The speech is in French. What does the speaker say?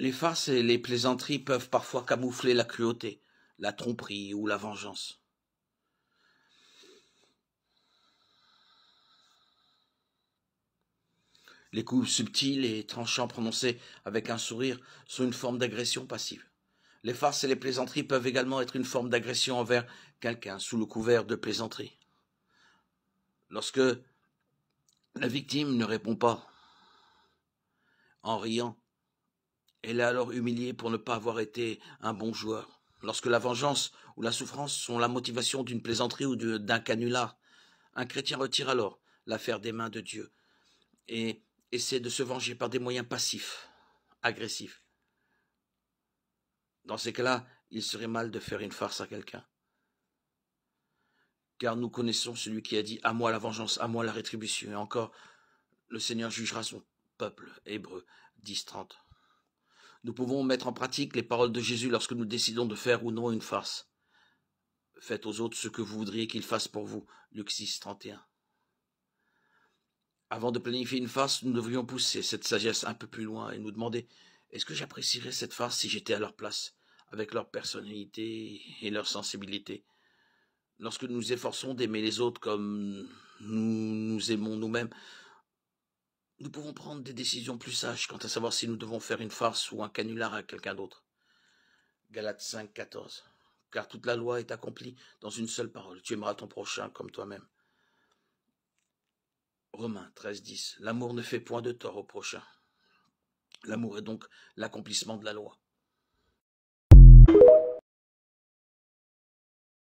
Les farces et les plaisanteries peuvent parfois camoufler la cruauté, la tromperie ou la vengeance. Les coups subtils et tranchants prononcés avec un sourire sont une forme d'agression passive. Les farces et les plaisanteries peuvent également être une forme d'agression envers quelqu'un sous le couvert de plaisanterie. Lorsque la victime ne répond pas en riant elle est alors humiliée pour ne pas avoir été un bon joueur. Lorsque la vengeance ou la souffrance sont la motivation d'une plaisanterie ou d'un canular, un chrétien retire alors l'affaire des mains de Dieu et essaie de se venger par des moyens passifs, agressifs. Dans ces cas-là, il serait mal de faire une farce à quelqu'un. Car nous connaissons celui qui a dit À moi la vengeance, à moi la rétribution, et encore, le Seigneur jugera son peuple. Hébreu 10, nous pouvons mettre en pratique les paroles de Jésus lorsque nous décidons de faire ou non une farce. Faites aux autres ce que vous voudriez qu'ils fassent pour vous. Luc 31. Avant de planifier une farce, nous devrions pousser cette sagesse un peu plus loin et nous demander est-ce que j'apprécierais cette farce si j'étais à leur place, avec leur personnalité et leur sensibilité Lorsque nous nous efforçons d'aimer les autres comme nous nous aimons nous-mêmes, nous pouvons prendre des décisions plus sages quant à savoir si nous devons faire une farce ou un canular à quelqu'un d'autre. Galates 5, 14. Car toute la loi est accomplie dans une seule parole. Tu aimeras ton prochain comme toi-même. Romains 13, 10. L'amour ne fait point de tort au prochain. L'amour est donc l'accomplissement de la loi.